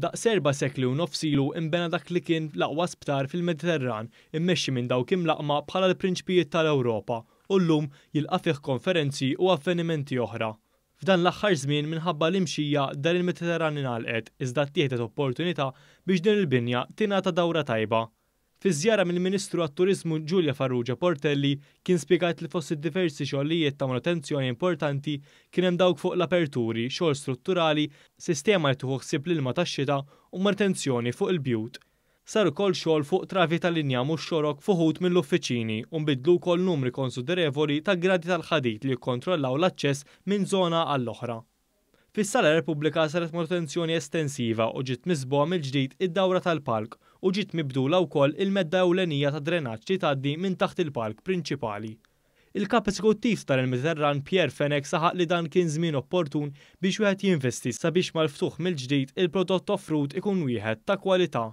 Daq serba sekli u nofsilu imbena dak li kien laqwa sptar fil-Mediterran immexxi minn dawk imlaqma bħala l-prinċpijiet tal-Ewropa u llum jilqa' fih konferenzi u avvenimenti oħra. F'dan l-aħħar żmien minħabba l-imxija dan il-Mediterran ingħalqet iżda tieħed opportunità biex din il-binja tingħata dawra tajba. Fi zjara mill-Ministru għat-Turizmu Giulia Farrugia Portelli kien spiegat li fossi diversi xogħlijiet ta' manutenzjoni importanti kien hemm dawk fuq l-aperturi, xogħol strutturali, sistema li tieħu ħsieb l-ilma tax-xita u manutenzjoni fuq il-bjut. Sar ukoll xogħol fuq travi tal-linja mhux xorok fuħut mill-uffiċini u nbidlu wkoll numri konsiderevoli ta' gradi tal-ħadit li jikkontrollaw l-aċċess minn zona għall-oħra. Fis-sala Repubblika saret manutenzjoni estensiva u ġiet misbuha mill-ġdid id-dawra tal palk u ġiet mibdula wkoll il-medda ewlenija ta' drenaġġ li tgħaddi minn taħt il-park prinċipali. Il-kap eżekuttiv tal-Mediterran Pierre Fenek saħaq li dan kien żmien opportun biex wieħed jinvesti sabiex mal-ftuħ mill-ġdid il-prodott offrut ikun wieħed ta' kwalità.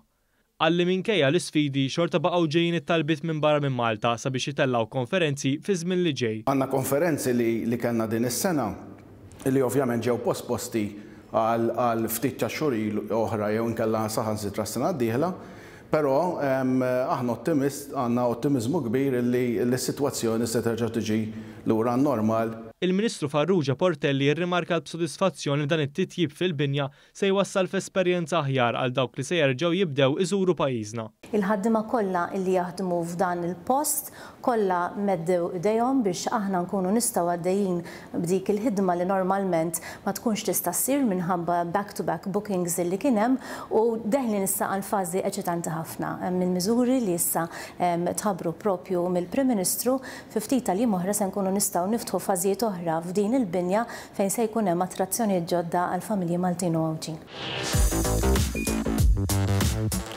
Għalli minkejja l-sfidi xorta baqgħu ġejjin it-talbit minn barra minn Malta sabiex jitellaw konferenzi fi żmien li ġej. Għandna konferenzi li, li kellna din is-sena li ovvjament ġew posposti għal ftit ta' xuri oħra jew inkella saħan sitra s-sena d-dieħla, però aħna ottimist, għandna ottimizmu kbir li l-sitwazzjoni se terġa' tiġi lura normal. Il-Ministru Farrugia Portelli rrimarka b'sodisfazzjoni dan it-titjib fil-binja se jwassal f'esperjenza aħjar għal dawk li se jerġgħu jibdew iżuru pajjiżna il-ħaddima kollha illi jaħdmu f'dan il-post kollha meddew idejhom biex aħna nkunu nistgħu għaddejjin b'dik il-ħidma li normalment ma tkunx tista' ssir minħabba back-to-back bookings illi kien hemm u deħlin issa għal fażi eċitanti ħafna minn miżuri li issa tħabru propju mill-Prim Ministru fi ftit li moħra se nkunu nistgħu niftħu fażijiet oħra f'din il-binja fejn se jkun hemm attrazzjonijiet ġodda għal familji Maltin u Thank